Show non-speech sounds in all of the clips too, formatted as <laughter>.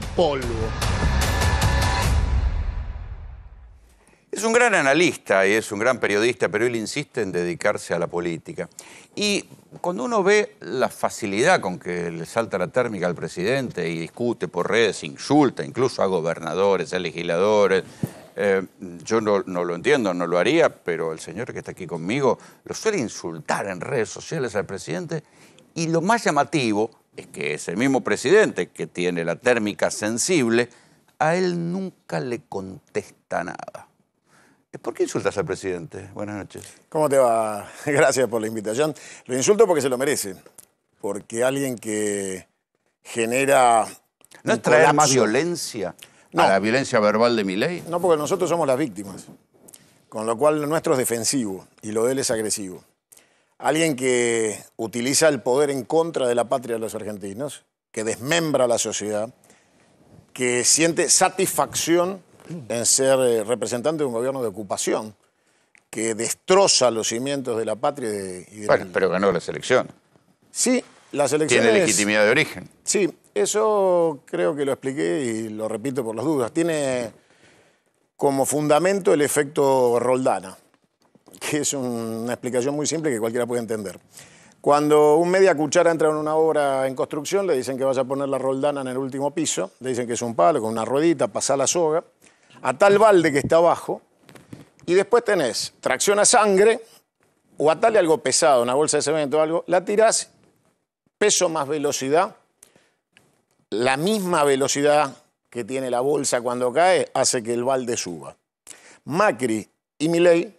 polvo. Es un gran analista y es un gran periodista, pero él insiste en dedicarse a la política. Y cuando uno ve la facilidad con que le salta la térmica al presidente y discute por redes, insulta incluso a gobernadores, a legisladores, eh, yo no, no, lo entiendo, no lo haría, pero el señor que está aquí conmigo lo suele insultar en redes sociales al presidente. Y lo más llamativo es que es el mismo presidente que tiene la térmica sensible, a él nunca le contesta nada. ¿Por qué insultas al presidente? Buenas noches. ¿Cómo te va? <laughs> Gracias por la invitación. Lo insulto porque se lo merece. Porque alguien que genera. ¿No es traer más violencia no. la violencia verbal de mi ley? No, porque nosotros somos las víctimas. Con lo cual nuestro es defensivo y lo de él es agresivo alguien que utiliza el poder en contra de la patria de los argentinos, que desmembra la sociedad, que siente satisfacción en ser eh, representante de un gobierno de ocupación, que destroza los cimientos de la patria. de bueno, pero ganó la selección. Sí, la selección Tiene legitimidad de origen. Sí, eso creo que lo expliqué y lo repito por las dudas. Tiene como fundamento el efecto Roldana que es una explicación muy simple que cualquiera puede entender. Cuando un media cuchara entra en una obra en construcción, le dicen que vas a poner la roldana en el último piso, le dicen que es un palo con una ruedita, pasar la soga, a tal balde que está abajo, y después tenés tracción a sangre o atale algo pesado, una bolsa de cemento o algo, la tirás, peso más velocidad, la misma velocidad que tiene la bolsa cuando cae hace que el balde suba. Macri y Milei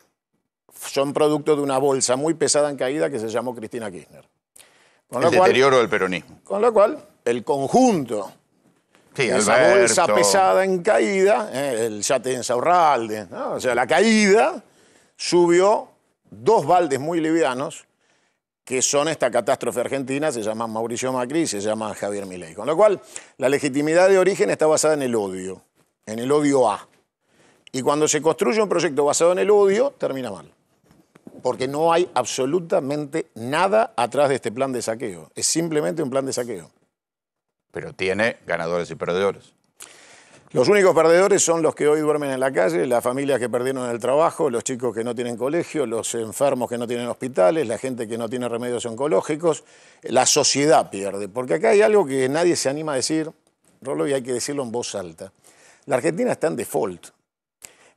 son producto de una bolsa muy pesada en caída que se llamó Cristina Kirchner. Con el deterioro del peronismo. Con lo cual, el conjunto sí, de esa bolsa pesada en caída, eh, el yate en Saurralde, o sea, la caída subió dos baldes muy livianos que son esta catástrofe argentina, se llama Mauricio Macri y se llama Javier Milei. Con lo cual, la legitimidad de origen está basada en el odio, en el odio a. Y cuando se construye un proyecto basado en el odio, termina mal porque no hay absolutamente nada atrás de este plan de saqueo. Es simplemente un plan de saqueo. Pero tiene ganadores y perdedores. Los únicos perdedores son los que hoy duermen en la calle, las familias que perdieron el trabajo, los chicos que no tienen colegio, los enfermos que no tienen hospitales, la gente que no tiene remedios oncológicos, la sociedad pierde. Porque acá hay algo que nadie se anima a decir, Rollo, y hay que decirlo en voz alta. La Argentina está en default.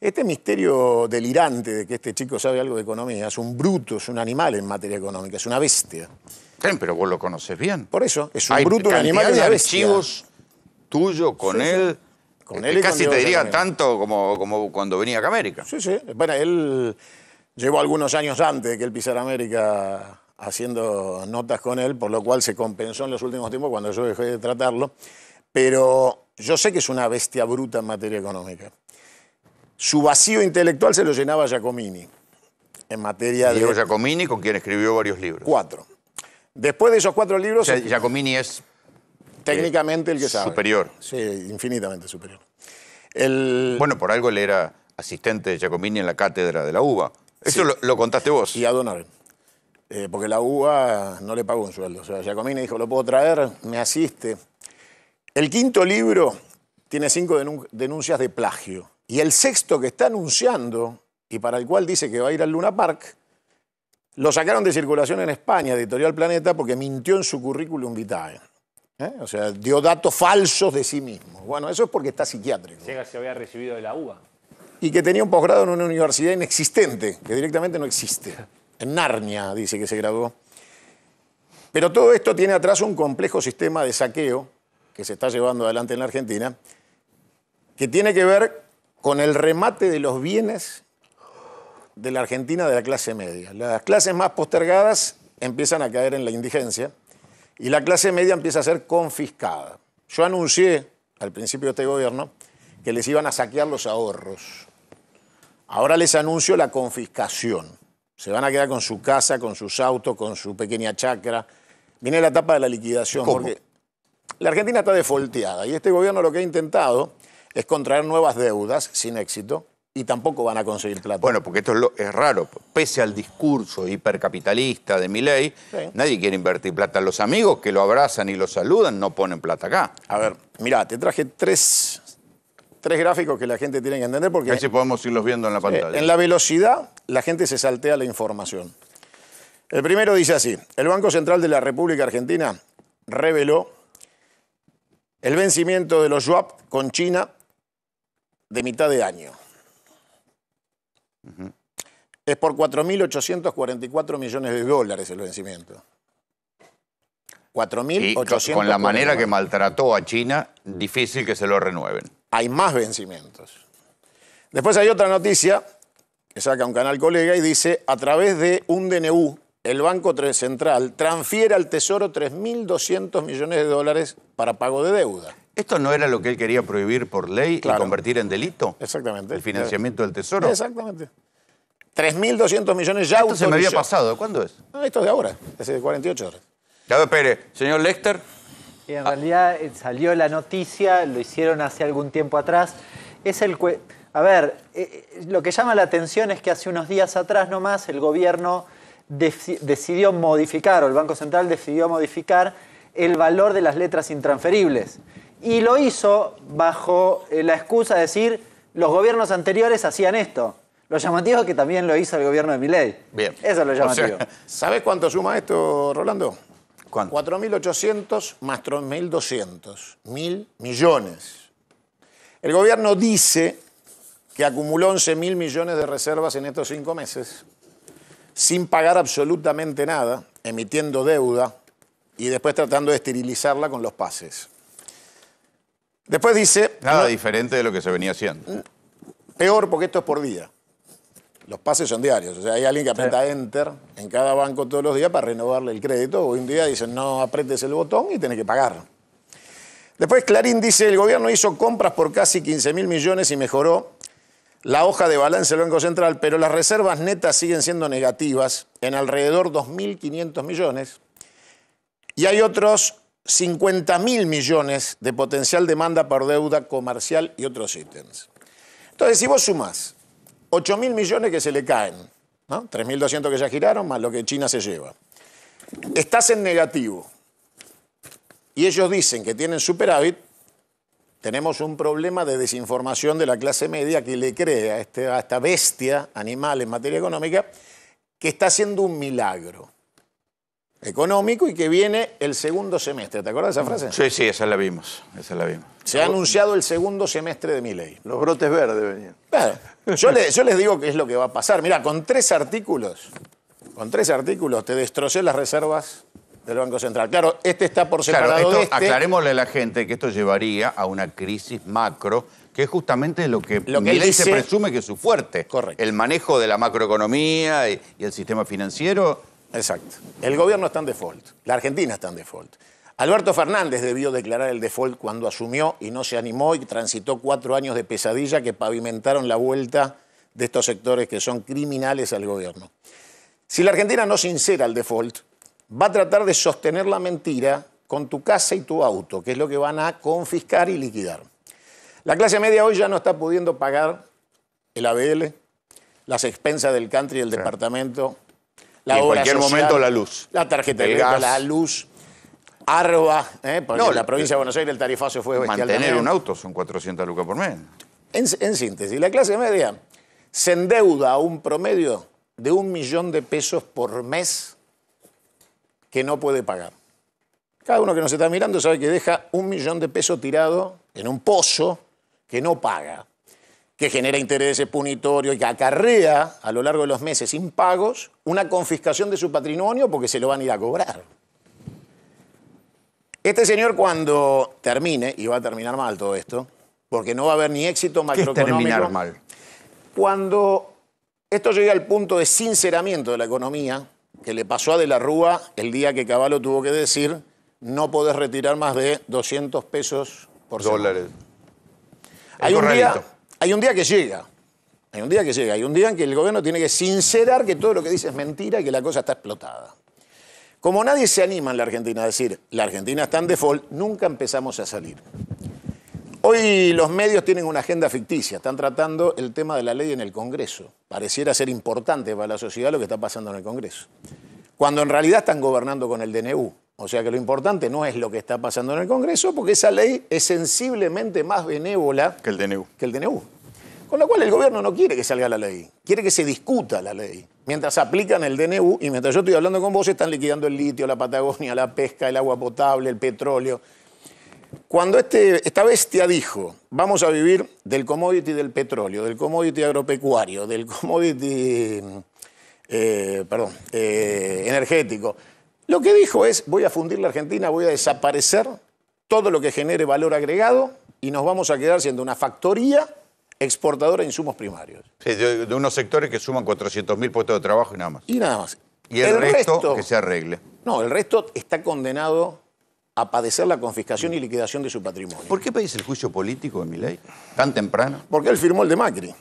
Este misterio delirante de que este chico sabe algo de economía es un bruto, es un animal en materia económica, es una bestia. Sí, pero vos lo conoces bien. Por eso, es un bruto, un animal y una bestia. archivos tuyo con él. Con él casi te diría tanto como, como cuando venía acá a América. Sí, sí. Bueno, él llevó algunos años antes de que él pisara América haciendo notas con él, por lo cual se compensó en los últimos tiempos cuando yo dejé de tratarlo. Pero yo sé que es una bestia bruta en materia económica su vacío intelectual se lo llenaba Giacomini en materia de... Jacomini Giacomini, con quien escribió varios libros. Cuatro. Después de esos cuatro libros... Giacomini es... Eh, técnicamente el que sabe. Superior. Sí, infinitamente superior. Bueno, por algo él era asistente de Giacomini en la cátedra de la UBA. Eso lo, contaste vos. Y a donar. Eh, porque la UBA no le pagó un sueldo. O sea, Giacomini dijo, lo puedo traer, me asiste. El quinto libro tiene cinco denuncias de plagio. Y el sexto que está anunciando y para el cual dice que va a ir al Luna Park, lo sacaron de circulación en España, Editorial Planeta, porque mintió en su currículum vitae. ¿eh? O sea, dio datos falsos de sí mismo. Bueno, eso es porque está psiquiátrico. Sega se había recibido de la UBA. Y que tenía un posgrado en una universidad inexistente, que directamente no existe. En Narnia, dice que se graduó. Pero todo esto tiene atrás un complejo sistema de saqueo que se está llevando adelante en la Argentina, que tiene que ver con el remate de los bienes de la Argentina de la clase media. Las clases más postergadas empiezan a caer en la indigencia y la clase media empieza a ser confiscada. Yo anuncié al principio de este gobierno que les iban a saquear los ahorros. Ahora les anuncio la confiscación. Se van a quedar con su casa, con sus autos, con su pequeña chacra. Viene la etapa de la liquidación. Porque la Argentina está defolteada y este gobierno lo que ha intentado es contraer nuevas deudas sin éxito y tampoco van a conseguir plata. Bueno, porque esto es, raro. Pese al discurso hipercapitalista de mi nadie quiere invertir plata. Los amigos que lo abrazan y lo saludan no ponen plata acá. A ver, mirá, te traje tres, gráficos que la gente tiene que entender porque... A podemos irlos viendo en la pantalla. en la velocidad, la gente se saltea la información. El primero dice así, el Banco Central de la República Argentina reveló el vencimiento de los swap con China de mitad de año es por 4.844 millones de dólares el vencimiento. 4.800. Con la manera que maltrató a China, difícil que se lo renueven. Hay más vencimientos. Después hay otra noticia que saca un canal colega y dice, a través de un DNU, el Banco Central transfiere al Tesoro 3.200 millones de dólares para pago de deuda. ¿Esto no era lo que él quería prohibir por ley y convertir en delito? Exactamente. El financiamiento del Tesoro. Exactamente. 3.200 millones ya Esto se me había pasado. ¿Cuándo es? esto es de ahora, es de 48 horas. Claro, Pérez. Señor Lester. Y en realidad eh, salió la noticia, lo hicieron hace algún tiempo atrás. Es el... A ver, eh, eh, lo que llama la atención es que hace unos días atrás nomás el gobierno decidió modificar, o el Banco Central decidió modificar el valor de las letras intransferibles. Y lo hizo bajo eh, la excusa de decir, los gobiernos anteriores hacían esto. Lo llamativo es que también lo hizo el gobierno de Milei. Bien. Eso es lo llamativo. cuánto suma esto, Rolando? ¿Cuánto? 4.800 más 1.200, Mil millones. El gobierno dice que acumuló 11.000 millones de reservas en estos cinco meses, sin pagar absolutamente nada, emitiendo deuda y después tratando de esterilizarla con los pases. Después dice... Nada diferente de lo que se venía haciendo. Peor porque esto es por día. Los pases son diarios. O sea, hay alguien que aprieta Enter en cada banco todos los días para renovarle el crédito. Hoy en día dicen, no apretes el botón y tenés que pagar. Después Clarín dice, el gobierno hizo compras por casi 15 mil millones y mejoró la hoja de balance del Banco Central, pero las reservas netas siguen siendo negativas en alrededor 2.500 millones. Y hay otros 50 mil millones de potencial demanda por deuda comercial y otros ítems. Entonces, si vos sumás 8 mil millones que se le caen, 3.200 que ya giraron, más lo que China se lleva, estás en negativo. Y ellos dicen que tienen superávit, tenemos un problema de desinformación de la clase media que le cree este, a esta bestia animal en materia económica que está haciendo un milagro económico y que viene el segundo semestre. ¿Te acuerdas de esa frase? Sí, sí, esa la vimos. Esa la vimos. Se ha anunciado el segundo semestre de mi ley. Los brotes verdes venían. Claro. Yo, les digo qué es lo que va a pasar. Mira, con tres artículos, con tres artículos te destrocé las reservas del Banco Central. Claro, este está por separado este. Aclarémosle a la gente que esto llevaría a una crisis macro que es justamente lo que, lo se presume que es su fuerte. Correcto. El manejo de la macroeconomía y el sistema financiero Exacto. El gobierno está en default, la Argentina está en default. Alberto Fernández debió declarar el default cuando asumió y no se animó y transitó cuatro años de pesadilla que pavimentaron la vuelta de estos sectores que son criminales al gobierno. Si la Argentina no sincera el default, va a tratar de sostener la mentira con tu casa y tu auto, que es lo que van a confiscar y liquidar. La clase media hoy ya no está pudiendo pagar el ABL, las expensas del country y el departamento, en cualquier momento la luz. La tarjeta de la luz. arroba. ¿eh? no, la provincia de Buenos Aires el tarifazo fue bestial. Mantener un auto son 400 lucas por mes. En, en síntesis, la clase media se endeuda a un promedio de un millón de pesos por mes que no puede pagar. Cada uno que nos está mirando sabe que deja un millón de pesos tirado en un pozo que no paga que genera intereses punitorios y que acarrea a lo largo de los meses impagos una confiscación de su patrimonio porque se lo van a ir a cobrar. Este señor cuando termine, y va a terminar mal todo esto, porque no va a haber ni éxito macroeconómico. Va a terminar mal? Cuando esto llegue al punto de sinceramiento de la economía, que le pasó a De la Rúa el día que Caballo tuvo que decir no podés retirar más de 200 pesos por semana. Dólares. Hay un, día, hay un día que llega. Hay un día que llega. Hay un día en que el gobierno tiene que sincerar que todo lo que dice es mentira y que la cosa está explotada. Como nadie se anima en la Argentina a decir, la Argentina está en default, nunca empezamos a salir. Hoy los medios tienen una agenda ficticia, están tratando el tema de la ley en el Congreso. Pareciera ser importante para la sociedad lo que está pasando en el Congreso. Cuando en realidad están gobernando con el DNU. O sea que lo importante no es lo que está pasando en el Congreso, porque esa ley es sensiblemente más benévola que el DNU. Que el DNU. Con lo cual el gobierno no quiere que salga la ley, quiere que se discuta la ley. Mientras aplican el DNU y mientras yo estoy hablando con vos, están liquidando el litio, la Patagonia, la pesca, el agua potable, el petróleo. Cuando este, esta bestia dijo, vamos a vivir del commodity del petróleo, del commodity agropecuario, del commodity, eh, eh, energético, lo que dijo es, voy a fundir la Argentina, voy a desaparecer todo lo que genere valor agregado y nos vamos a quedar siendo una factoría exportadora de insumos primarios. Sí, de, unos sectores que suman 400.000 puestos de trabajo y nada más. Y nada más. Y el, resto, que se arregle. No, el resto está condenado a padecer la confiscación y liquidación de su patrimonio. ¿Por qué pedís el juicio político de mi ley tan temprano? Porque él firmó el de Macri.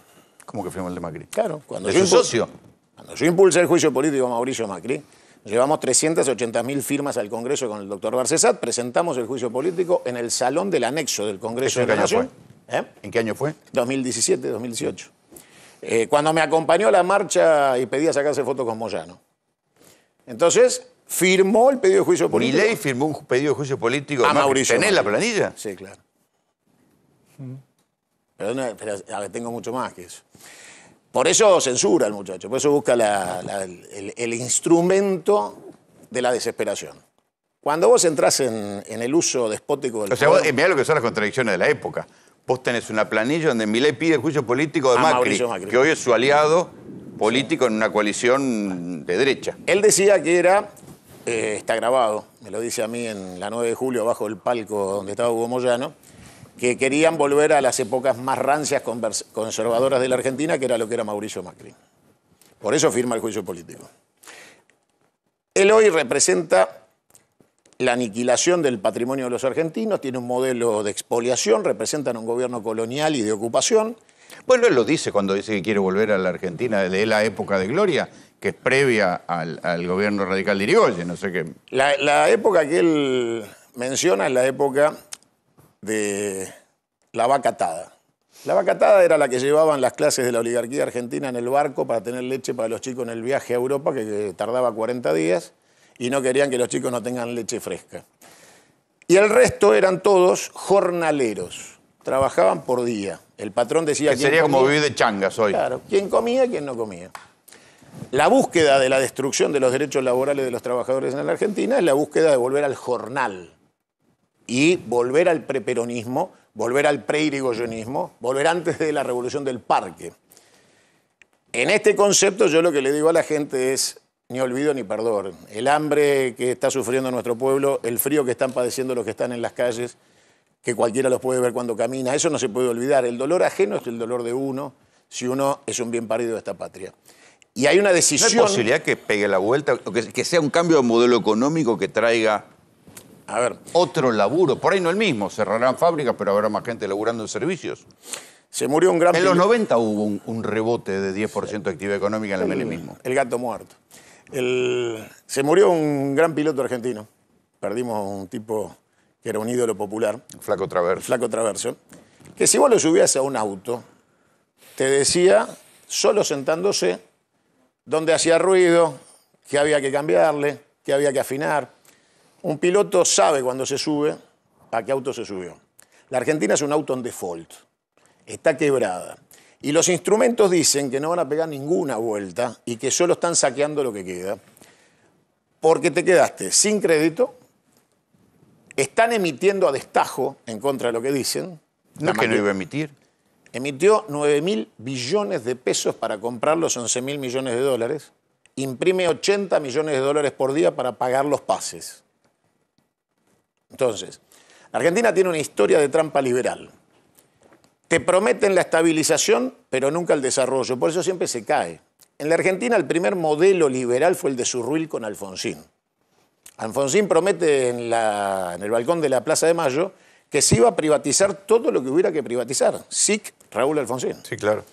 ¿Cómo que firmó el de Macri? Claro. Cuando ¿De socio? Cuando yo impulsé el juicio político a Mauricio Macri, Llevamos 380 mil firmas al Congreso con el doctor Barcesat, presentamos el juicio político en el salón del anexo del Congreso de la Nación. ¿Eh? ¿En qué año fue? 2017, 2018. Eh, cuando me acompañó a la marcha y pedía sacarse foto con Moyano. Entonces, firmó el pedido de juicio político. ley firmó un pedido de juicio político. A Mauricio. ¿Tenés la planilla? Sí, claro. Pero, tengo mucho más que eso. Por eso censura al muchacho, por eso busca el, instrumento de la desesperación. Cuando vos entrás en, el uso despótico del. O sea, mirá lo que son las contradicciones de la época. Vos tenés una planilla donde Milei pide juicio político de ah, Macri, que hoy es su aliado político en una coalición de derecha. Él decía que era, eh, está grabado, me lo dice a mí en la 9 de julio, bajo el palco donde estaba Hugo Moyano, que querían volver a las épocas más rancias conservadoras de la Argentina, que era lo que era Mauricio Macri. Por eso firma el juicio político. Él hoy representa la aniquilación del patrimonio de los argentinos, tiene un modelo de expoliación, representan un gobierno colonial y de ocupación. Bueno, él lo dice cuando dice que quiere volver a la Argentina de la época de gloria, que es previa al, gobierno radical de Irigoyen, no sé qué. La, la época que él menciona es la época de la vacatada. La vacatada era la que llevaban las clases de la oligarquía argentina en el barco para tener leche para los chicos en el viaje a Europa, que tardaba 40 días, y no querían que los chicos no tengan leche fresca. Y el resto eran todos jornaleros, trabajaban por día. El patrón decía... Que sería como vivir de changas hoy. Claro, quién comía, quién no comía. La búsqueda de la destrucción de los derechos laborales de los trabajadores en la Argentina es la búsqueda de volver al jornal, y volver al preperonismo, volver al preirigoyonismo, volver antes de la revolución del parque. En este concepto yo lo que le digo a la gente es ni olvido ni perdón. El hambre que está sufriendo nuestro pueblo, el frío que están padeciendo los que están en las calles, que cualquiera los puede ver cuando camina, eso no se puede olvidar. El dolor ajeno es el dolor de uno si uno es un bien parido de esta patria. Y hay una decisión... ¿No posibilidad que pegue la vuelta, que sea un cambio de modelo económico que traiga ver. otro laburo. Por ahí no el mismo, cerrarán fábricas, pero habrá más gente laburando en servicios. Se murió un gran... En los 90 hubo un, rebote de 10% de actividad económica en el, mismo El gato muerto. se murió un gran piloto argentino. Perdimos un tipo que era un ídolo popular. Flaco Traverso. Flaco Traverso. Que si vos lo subías a un auto, te decía, solo sentándose, dónde hacía ruido, qué había que cambiarle, qué había que afinar. Un piloto sabe cuando se sube a qué auto se subió. La Argentina es un auto en default, está quebrada. Y los instrumentos dicen que no van a pegar ninguna vuelta y que solo están saqueando lo que queda, porque te quedaste sin crédito, están emitiendo a destajo en contra de lo que dicen. No es que no iba a emitir. Emitió 9 mil billones de pesos para comprar los 11 mil millones de dólares, imprime 80 millones de dólares por día para pagar los pases entonces, la Argentina tiene una historia de trampa liberal. Te prometen la estabilización, pero nunca el desarrollo. Por eso siempre se cae. En la Argentina el primer modelo liberal fue el de Surruil con Alfonsín. Alfonsín promete en, en el balcón de la Plaza de Mayo que se iba a privatizar todo lo que hubiera que privatizar. SIC, Raúl Alfonsín. Sí, claro.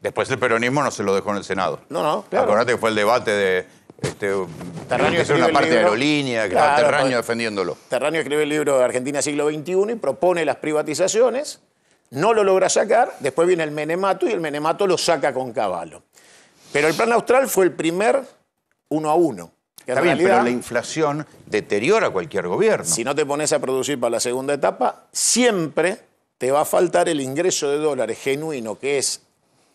Después el peronismo no se lo dejó en el Senado. No, no, claro. Acordate que fue el debate de este, es una parte aerolínea, que pues, defendiéndolo. Terráneo escribe el libro de Argentina siglo XXI y propone las privatizaciones, no lo logra sacar, después viene el Menemato y el Menemato lo saca con caballo. Pero el plan austral fue el primer uno a uno. Está pero la inflación deteriora cualquier gobierno. Si no te pones a producir para la segunda etapa, siempre te va a faltar el ingreso de dólares genuino, que es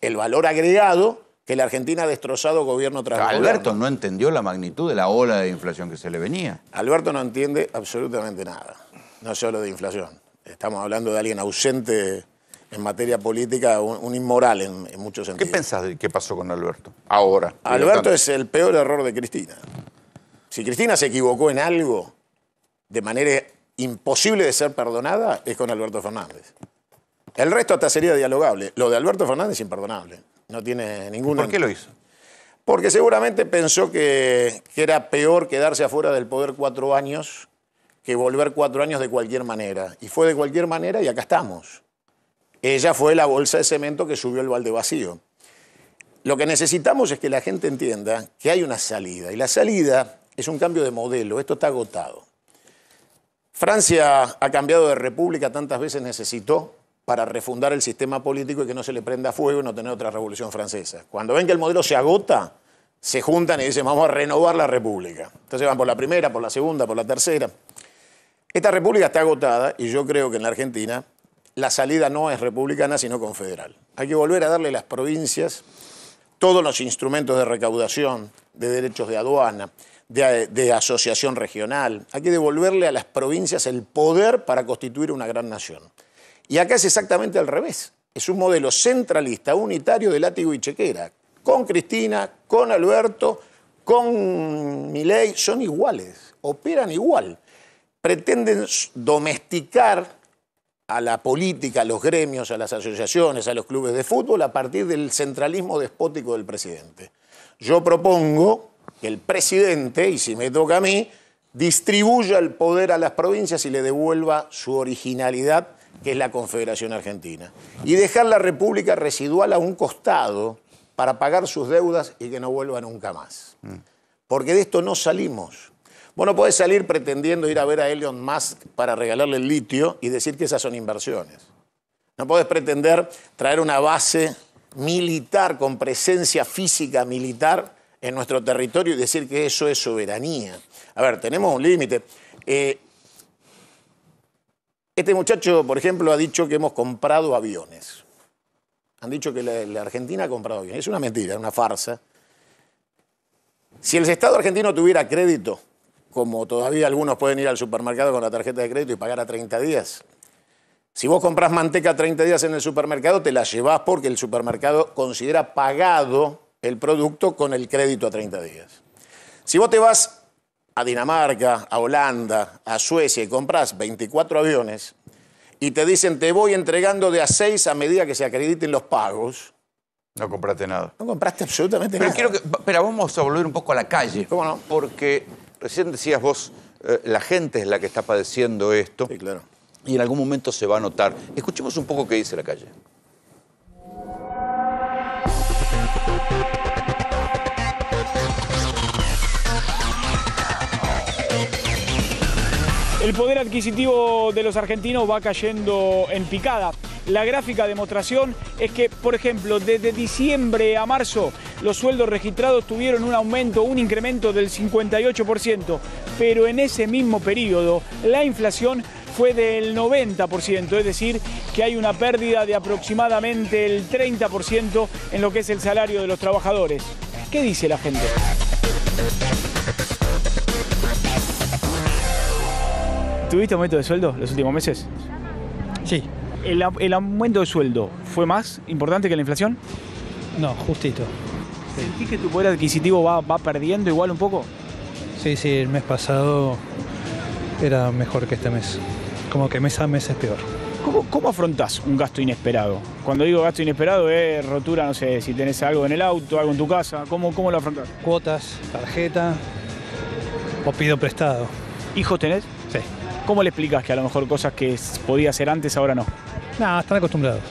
el valor agregado que la Argentina ha destrozado gobierno tras gobierno. Alberto no entendió la magnitud de la ola de inflación que se le venía. Alberto no entiende absolutamente nada, no solo de inflación. Estamos hablando de alguien ausente en materia política, un, inmoral en, en, muchos sentidos. ¿Qué pensás de qué pasó con Alberto ahora? Alberto es el peor error de Cristina. Si Cristina se equivocó en algo de manera imposible de ser perdonada, es con Alberto Fernández. El resto hasta sería dialogable. Lo de Alberto Fernández es imperdonable. No tiene ninguna. ¿Por qué lo hizo? Porque seguramente pensó que, era peor quedarse afuera del poder cuatro años que volver cuatro años de cualquier manera. Y fue de cualquier manera y acá estamos. Ella fue la bolsa de cemento que subió el balde vacío. Lo que necesitamos es que la gente entienda que hay una salida. Y la salida es un cambio de modelo. Esto está agotado. Francia ha cambiado de república tantas veces necesitó para refundar el sistema político y que no se le prenda fuego y no tener otra revolución francesa. Cuando ven que el modelo se agota, se juntan y dicen, vamos a renovar la república. Entonces van por la primera, por la segunda, por la tercera. Esta república está agotada y yo creo que en la Argentina la salida no es republicana, sino confederal. Hay que volver a darle a las provincias todos los instrumentos de recaudación, de derechos de aduana, de, de, asociación regional. Hay que devolverle a las provincias el poder para constituir una gran nación. Y acá es exactamente al revés. Es un modelo centralista, unitario de látigo y chequera. Con Cristina, con Alberto, con Milei, son iguales, operan igual. Pretenden domesticar a la política, a los gremios, a las asociaciones, a los clubes de fútbol a partir del centralismo despótico del presidente. Yo propongo que el presidente, y si me toca a mí, distribuya el poder a las provincias y le devuelva su originalidad que es la Confederación Argentina, y dejar la República residual a un costado para pagar sus deudas y que no vuelva nunca más. Porque de esto no salimos. Vos no podés salir pretendiendo ir a ver a Elon Musk para regalarle el litio y decir que esas son inversiones. No podés pretender traer una base militar con presencia física militar en nuestro territorio y decir que eso es soberanía. A ver, tenemos un límite. Eh, este muchacho, por ejemplo, ha dicho que hemos comprado aviones. Han dicho que la, Argentina ha comprado aviones. Es una mentira, es una farsa. Si el Estado argentino tuviera crédito, como todavía algunos pueden ir al supermercado con la tarjeta de crédito y pagar a 30 días, si vos compras manteca a 30 días en el supermercado, te la llevas porque el supermercado considera pagado el producto con el crédito a 30 días. Si vos te vas a Dinamarca, a Holanda, a Suecia y compras 24 aviones y te dicen te voy entregando de a 6 a medida que se acrediten los pagos. No compraste nada. No compraste absolutamente pero nada. Quiero que, pero vamos a volver un poco a la calle. Porque recién decías vos, eh, la gente es la que está padeciendo esto. Sí, claro. Y en algún momento se va a notar. Escuchemos un poco qué dice la calle. El poder adquisitivo de los argentinos va cayendo en picada. La gráfica demostración es que, por ejemplo, desde diciembre a marzo los sueldos registrados tuvieron un aumento, un incremento del 58%, pero en ese mismo periodo la inflación fue del 90%, es decir, que hay una pérdida de aproximadamente el 30% en lo que es el salario de los trabajadores. ¿Qué dice la gente? ¿Tuviste aumento de sueldo los últimos meses? Sí. ¿El, aumento de sueldo fue más importante que la inflación? No, justito. ¿Sentís que tu poder adquisitivo va, perdiendo igual un poco? Sí, sí, el mes pasado era mejor que este mes. Como que mes a mes es peor. ¿Cómo, ¿Cómo, afrontás un gasto inesperado? Cuando digo gasto inesperado es rotura, no sé, si tenés algo en el auto, algo en tu casa, ¿cómo, cómo lo afrontás? Cuotas, tarjeta o pido prestado. ¿Hijos tenés? Sí. ¿Cómo le explicas que a lo mejor cosas que podía hacer antes ahora no? Nada, están acostumbrados.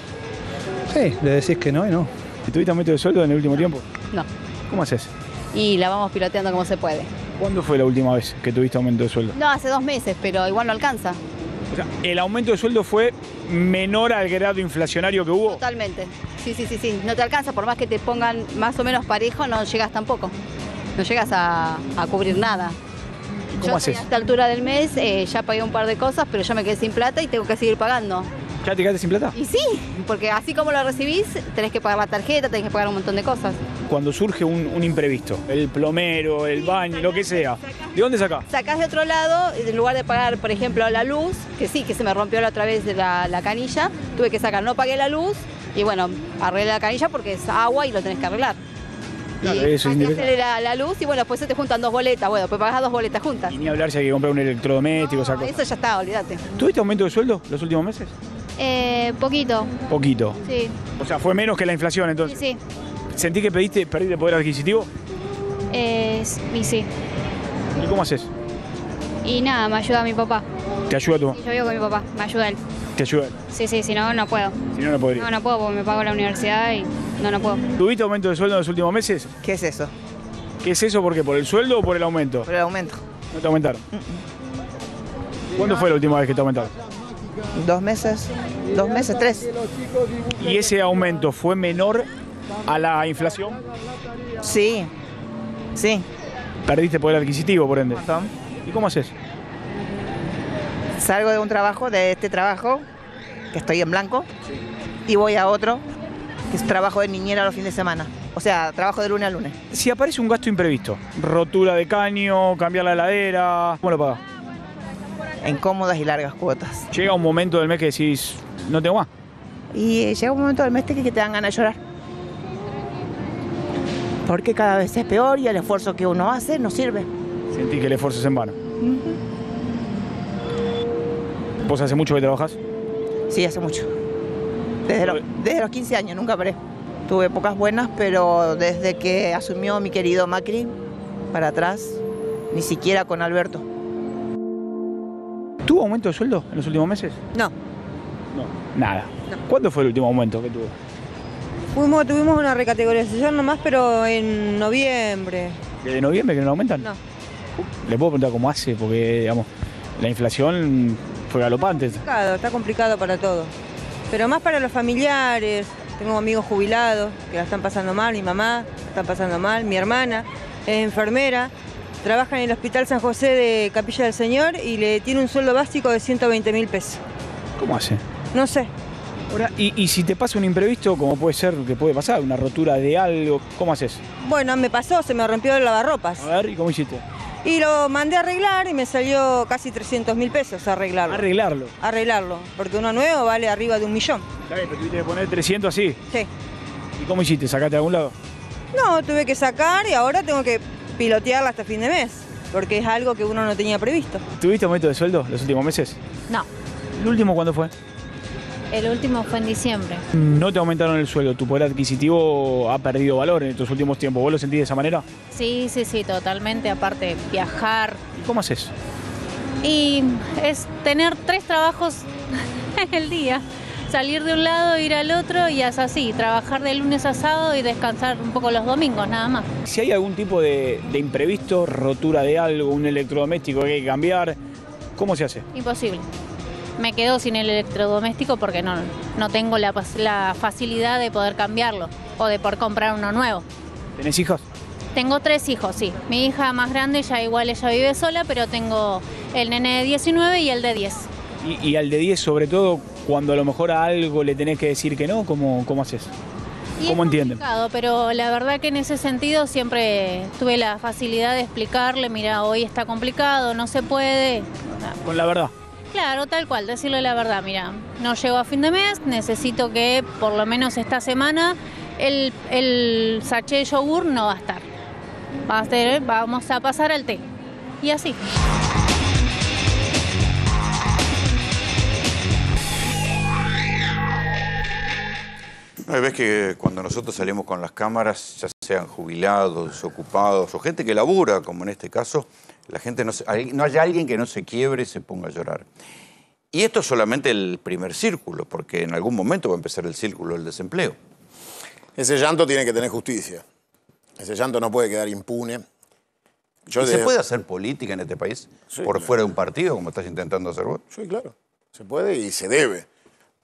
Sí, le decís que no y no. tuviste aumento de sueldo en el último tiempo? No. ¿Cómo haces? Y la vamos piloteando como se puede. ¿Cuándo fue la última vez que tuviste aumento de sueldo? No, hace dos meses, pero igual no alcanza. O sea, ¿el aumento de sueldo fue menor al grado inflacionario que hubo? Totalmente. Sí, sí, sí, sí. No te alcanza, por más que te pongan más o menos parejo, no llegas tampoco. No llegas a cubrir nada. Yo A esta altura del mes eh, ya pagué un par de cosas, pero ya me quedé sin plata y tengo que seguir pagando. ¿Ya te quedaste sin plata? Y sí, porque así como lo recibís, tenés que pagar la tarjeta, tenés que pagar un montón de cosas. Cuando surge un, imprevisto, el plomero, el baño, lo que sea, ¿de dónde sacás? Sacás de otro lado, en lugar de pagar, por ejemplo, la luz, que sí, que se me rompió la otra vez de la, la canilla, tuve que sacar, no pagué la luz y bueno, arreglé la canilla porque es agua y lo tenés que arreglar. Claro, hay la, luz y bueno, después se te juntan dos boletas, bueno, pues pagas dos boletas juntas. Y ni hablar si hay que comprar un electrodoméstico, no, Eso ya está, olvídate. ¿Tuviste aumento de sueldo los últimos meses? Eh, poquito. Poquito. Sí. O sea, fue menos que la inflación entonces. Sí, sí. ¿Sentí que pediste perdiste poder adquisitivo? Eh, y sí. ¿Y cómo haces? Y nada, me ayuda mi papá. ¿Te ayuda tú? Sí, yo vivo con mi papá, me ayuda él. ¿Te ayuda él? Sí, sí, si no, no puedo. Si no, no podría. No, no puedo porque me pago la universidad y no, no puedo. ¿Tuviste aumento de sueldo en los últimos meses? ¿Qué es eso? ¿Qué es eso? ¿Por qué? ¿Por el sueldo o por el aumento? Por el aumento. ¿No te aumentaron? Mm, mm. ¿Cuándo fue la última vez que te aumentaron? Dos meses, dos meses, tres. ¿Y ese aumento fue menor a la inflación? Sí, sí. Perdiste poder adquisitivo, por ende. ¿Y cómo haces? Salgo de un trabajo, de este trabajo, que estoy en blanco, y voy a otro que es trabajo de niñera los fines de semana. O sea, trabajo de lunes a lunes. Si aparece un gasto imprevisto, rotura de caño, cambiar la heladera, ¿cómo lo pagas? En cómodas y largas cuotas. Llega un momento del mes que decís, no tengo más. Y eh, llega un momento del mes que te dan ganas de llorar. Porque cada vez es peor y el esfuerzo que uno hace no sirve. Sentí que el esfuerzo es en vano. ¿Vos hace mucho que trabajas? Sí, hace mucho. Eh, desde, los 15 años, nunca paré. Tuve pocas buenas, pero desde que asumió mi querido Macri, para atrás, ni siquiera con Alberto. ¿Tuvo aumento de sueldo en los últimos meses? No. No. Nada. ¿Cuándo fue el último aumento que tuvo? tuvimos una recategorización nomás, pero en noviembre. ¿De noviembre que no aumentan? No. Uh, le puedo preguntar cómo hace, porque digamos, la inflación fue galopante. Está complicado, está complicado para todos pero más para los familiares. Tengo amigos jubilados que la están pasando mal, mi mamá la está pasando mal, mi hermana es enfermera, trabaja en el Hospital San José de Capilla del Señor y le tiene un sueldo básico de 120 mil pesos. ¿Cómo hace? No sé. Ahora, y, y, si te pasa un imprevisto, como puede ser que puede pasar, una rotura de algo, ¿cómo haces? Bueno, me pasó, se me rompió el lavarropas. A ver, ¿y cómo hiciste? Y lo mandé a arreglar y me salió casi 300 mil pesos arreglarlo. Arreglarlo. Arreglarlo, porque uno nuevo vale arriba de un millón. Claro, pero tuviste que poner 300 así. Sí. ¿Y cómo hiciste? ¿Sacaste de algún lado? No, tuve que sacar y ahora tengo que pilotearla hasta fin de mes, porque es algo que uno no tenía previsto. ¿Tuviste aumento de sueldo los últimos meses? No. ¿El último cuándo fue? El último fue en diciembre. No te aumentaron el sueldo, tu poder adquisitivo ha perdido valor en estos últimos tiempos. ¿Vos lo sentís de esa manera? Sí, sí, sí, totalmente. Aparte, viajar. ¿Cómo haces? Y es tener tres trabajos en <laughs> el día. Salir de un lado, ir al otro y es así, trabajar de lunes a sábado y descansar un poco los domingos nada más. Si hay algún tipo de, de imprevisto, rotura de algo, un electrodoméstico que hay que cambiar, ¿cómo se hace? Imposible me quedo sin el electrodoméstico porque no, no tengo la, facilidad de poder cambiarlo o de poder comprar uno nuevo. ¿Tenés hijos? Tengo tres hijos, sí. Mi hija más grande, ya igual ella vive sola, pero tengo el nene de 19 y el de 10. Y, al de 10, sobre todo, cuando a lo mejor a algo le tenés que decir que no, ¿cómo, cómo haces? ¿Cómo Pero la verdad que en ese sentido siempre tuve la facilidad de explicarle, mira, hoy está complicado, no se puede. Con la verdad. Claro, tal cual, decirle la verdad, mira, no llego a fin de mes, necesito que por lo menos esta semana el, el sachet de yogur no va a estar. Va a eh, vamos a pasar al té. Y así. No, ves que cuando nosotros salimos con las cámaras, ya sean jubilados, ocupados o gente que labura, como en este caso, gente no, hay alguien que no se quiebre y se ponga a llorar. Y esto es solamente el primer círculo, porque en algún momento va a empezar el círculo del desempleo. Ese llanto tiene que tener justicia. Ese llanto no puede quedar impune. ¿Se puede hacer política en este país por fuera de un partido, como estás intentando hacer vos? Sí, claro. Se puede y se debe,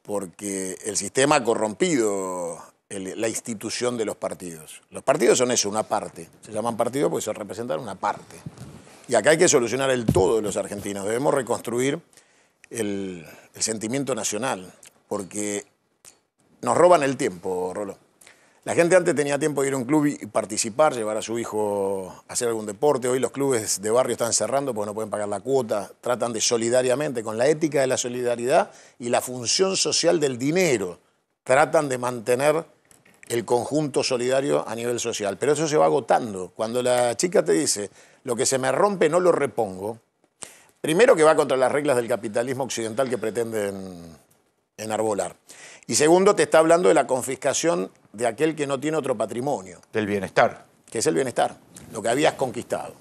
porque el sistema ha corrompido la institución de los partidos. Los partidos son eso, una parte. Se llaman partidos porque se representan una parte. Y acá hay que solucionar el todo de los argentinos. Debemos reconstruir el, sentimiento nacional, porque nos roban el tiempo, Rolo. La gente antes tenía tiempo de ir a un club y participar, llevar a su hijo a hacer algún deporte. Hoy los clubes de barrio están cerrando porque no pueden pagar la cuota. Tratan de solidariamente, con la ética de la solidaridad y la función social del dinero, tratan de mantener el conjunto solidario a nivel social. Pero eso se va agotando. Cuando la chica te dice, lo que se me rompe no lo repongo, primero que va contra las reglas del capitalismo occidental que pretenden enarbolar. Y segundo, te está hablando de la confiscación de aquel que no tiene otro patrimonio. Del bienestar. Que es el bienestar, lo que habías conquistado.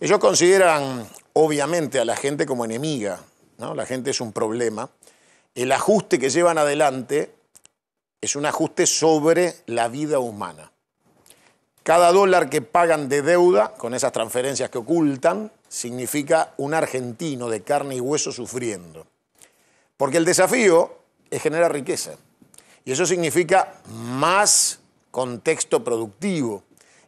Ellos consideran, obviamente, a la gente como enemiga. ¿no? La gente es un problema. El ajuste que llevan adelante es un ajuste sobre la vida humana. Cada dólar que pagan de deuda, con esas transferencias que ocultan, significa un argentino de carne y hueso sufriendo. Porque el desafío es generar riqueza. Y eso significa más contexto productivo.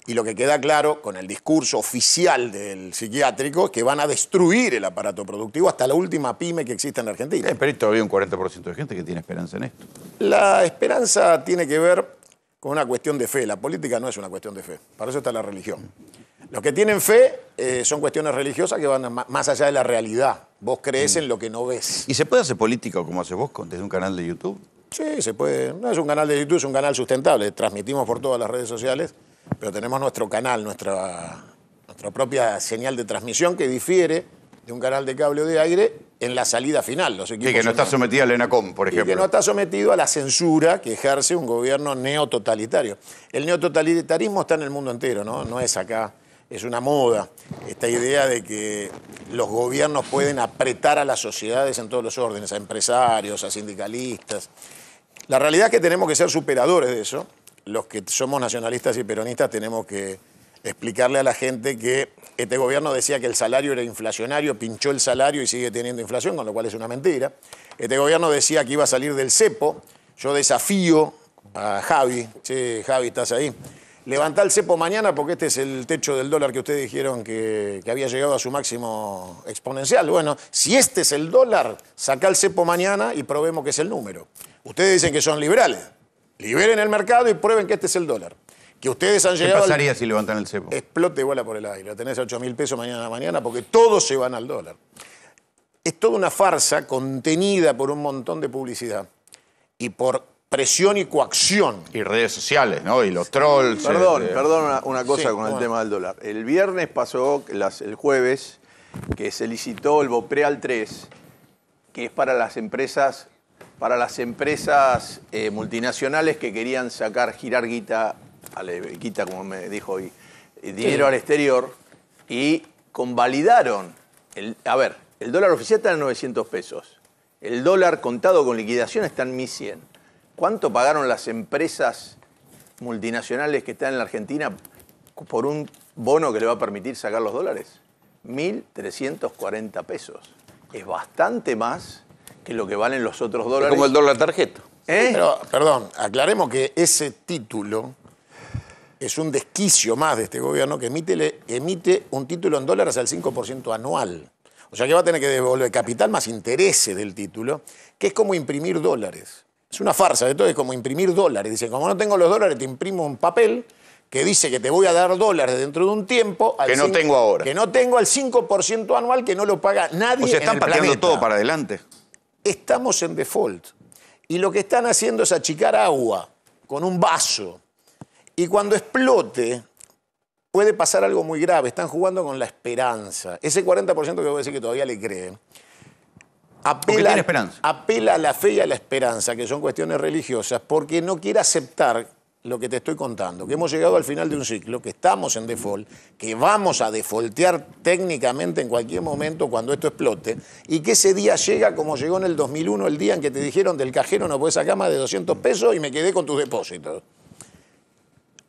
Y lo que queda claro con el discurso oficial del psiquiátrico es que van a destruir el aparato productivo hasta la última pyme que existe en Argentina. Eh, pero hay todavía un 40% de gente que tiene esperanza en esto. La esperanza tiene que ver con una cuestión de fe. La política no es una cuestión de fe, para eso está la religión. Los que tienen fe eh, son cuestiones religiosas que van más allá de la realidad. Vos crees en lo que no ves. ¿Y se puede hacer política como hace vos desde un canal de YouTube? Sí, se puede. No es un canal de YouTube, es un canal sustentable. Transmitimos por todas las redes sociales, pero tenemos nuestro canal, nuestra, nuestra propia señal de transmisión que difiere de un canal de cable o de aire en la salida final. Los equipos y que no está sometido a la ENACOM, por ejemplo. Y que no está sometido a la censura que ejerce un gobierno neototalitario. El neototalitarismo está en el mundo entero, ¿no? No es acá. Es una moda esta idea de que los gobiernos pueden apretar a las sociedades en todos los órdenes, a empresarios, a sindicalistas. La realidad es que tenemos que ser superadores de eso. Los que somos nacionalistas y peronistas tenemos que explicarle a la gente que este gobierno decía que el salario era inflacionario, pinchó el salario y sigue teniendo inflación, con lo cual es una mentira. Este gobierno decía que iba a salir del cepo. Yo desafío a Javi, che, Javi, estás ahí. levanta el cepo mañana porque este es el techo del dólar que ustedes dijeron que, había llegado a su máximo exponencial. Bueno, si este es el dólar, saca el cepo mañana y probemos que es el número. Ustedes dicen que son liberales. Liberen el mercado y prueben que este es el dólar que ustedes han llegado. ¿Qué pasaría si levantan el cepo? Explote vuela por el aire. tenés a 8 mil pesos mañana a la mañana porque todos se van al dólar. Es toda una farsa contenida por un montón de publicidad y por presión y coacción. Y redes sociales, ¿no? Y los trolls. Eh, perdón, perdón una, cosa con el tema del dólar. El viernes pasó, el jueves, que se licitó el Bopreal 3, que es para las empresas para las empresas eh, multinacionales que querían sacar, girar guita a la como me dijo hoy, eh, dinero al exterior y convalidaron. El, a ver, el dólar oficial está en 900 pesos. El dólar contado con liquidación está en 1.100. ¿Cuánto pagaron las empresas multinacionales que están en la Argentina por un bono que le va a permitir sacar los dólares? 1.340 pesos. Es bastante más que lo que valen los otros dólares. como el dólar tarjeta. ¿Eh? Pero, perdón, aclaremos que ese título es un desquicio más de este gobierno que emite, emite un título en dólares al 5% anual. O sea que va a tener que devolver capital más intereses del título, que es como imprimir dólares. Es una farsa, de todo es como imprimir dólares. Dicen, como no tengo los dólares, te imprimo un papel que dice que te voy a dar dólares dentro de un tiempo. que no tengo ahora. Que no tengo al 5% anual que no lo paga nadie. O se están pateando todo para adelante. Estamos en default. Y lo que están haciendo es achicar agua con un vaso y cuando explote, puede pasar algo muy grave. Están jugando con la esperanza. Ese 40% que voy a decir que todavía le cree, Apela, apela a la fe y a la esperanza, que son cuestiones religiosas, porque no quiere aceptar lo que te estoy contando, que hemos llegado al final de un ciclo, que estamos en default, que vamos a defaultear técnicamente en cualquier momento cuando esto explote, y que ese día llega como llegó en el 2001, el día en que te dijeron del cajero no puedes sacar más de 200 pesos y me quedé con tus depósitos.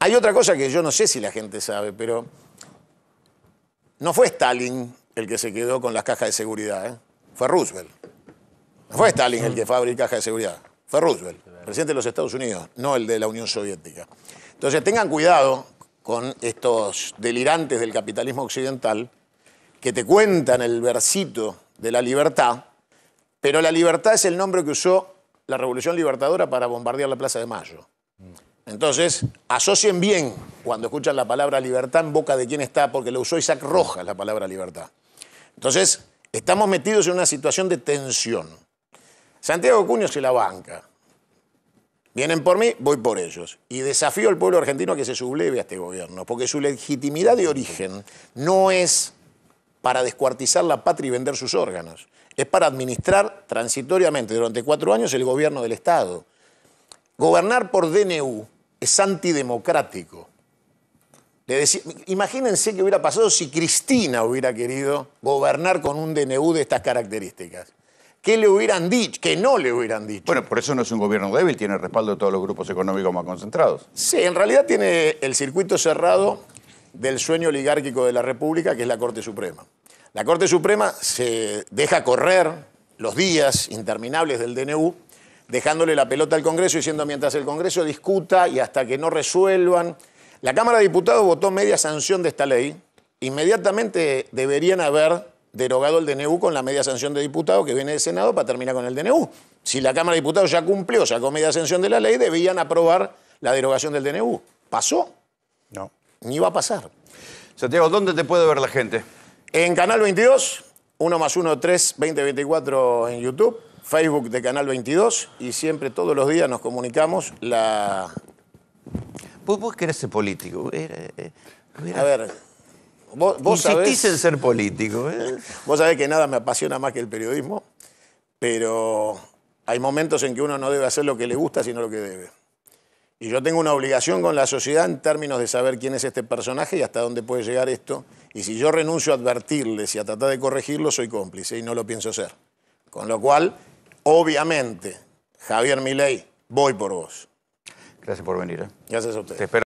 Hay otra cosa que yo no sé si la gente sabe, pero no fue Stalin el que se quedó con las cajas de seguridad, ¿eh? fue Roosevelt. No fue Stalin el que fabricó cajas de seguridad, fue Roosevelt, presidente de los Estados Unidos, no el de la Unión Soviética. Entonces tengan cuidado con estos delirantes del capitalismo occidental que te cuentan el versito de la libertad, pero la libertad es el nombre que usó la Revolución Libertadora para bombardear la Plaza de Mayo. Entonces, asocien bien cuando escuchan la palabra libertad en boca de quién está, porque lo usó Isaac Rojas la palabra libertad. Entonces, estamos metidos en una situación de tensión. Santiago Cuño y la banca. Vienen por mí, voy por ellos. Y desafío al pueblo argentino que se subleve a este gobierno, porque su legitimidad de origen no es para descuartizar la patria y vender sus órganos. Es para administrar transitoriamente durante cuatro años el gobierno del Estado. Gobernar por DNU es antidemocrático. imagínense qué hubiera pasado si Cristina hubiera querido gobernar con un DNU de estas características. ¿Qué le hubieran dicho? ¿Qué no le hubieran dicho? Bueno, por eso no es un gobierno débil, tiene el respaldo de todos los grupos económicos más concentrados. Sí, en realidad tiene el circuito cerrado del sueño oligárquico de la República, que es la Corte Suprema. La Corte Suprema se deja correr los días interminables del DNU dejándole la pelota al Congreso, diciendo mientras el Congreso discuta y hasta que no resuelvan. La Cámara de Diputados votó media sanción de esta ley. Inmediatamente deberían haber derogado el DNU con la media sanción de diputados que viene del Senado para terminar con el DNU. Si la Cámara de Diputados ya cumplió, sacó media sanción de la ley, debían aprobar la derogación del DNU. ¿Pasó? No. Ni va a pasar. Santiago, ¿dónde te puede ver la gente? En Canal 22, 1 más 1, 3, 2024 en YouTube Facebook de Canal 22 y siempre todos los días nos comunicamos la... ¿Vos, querés ser político? Eh, a ver, vos, vos en ser político. ¿eh? <laughs> Vos sabés que nada me apasiona más que el periodismo, pero hay momentos en que uno no debe hacer lo que le gusta, sino lo que debe. Y yo tengo una obligación con la sociedad en términos de saber quién es este personaje y hasta dónde puede llegar esto. Y si yo renuncio a advertirles y a tratar de corregirlo, soy cómplice y no lo pienso ser. Con lo cual, Obviamente, Javier Milei, voy por vos. Gracias por venir. ¿eh? Gracias a usted.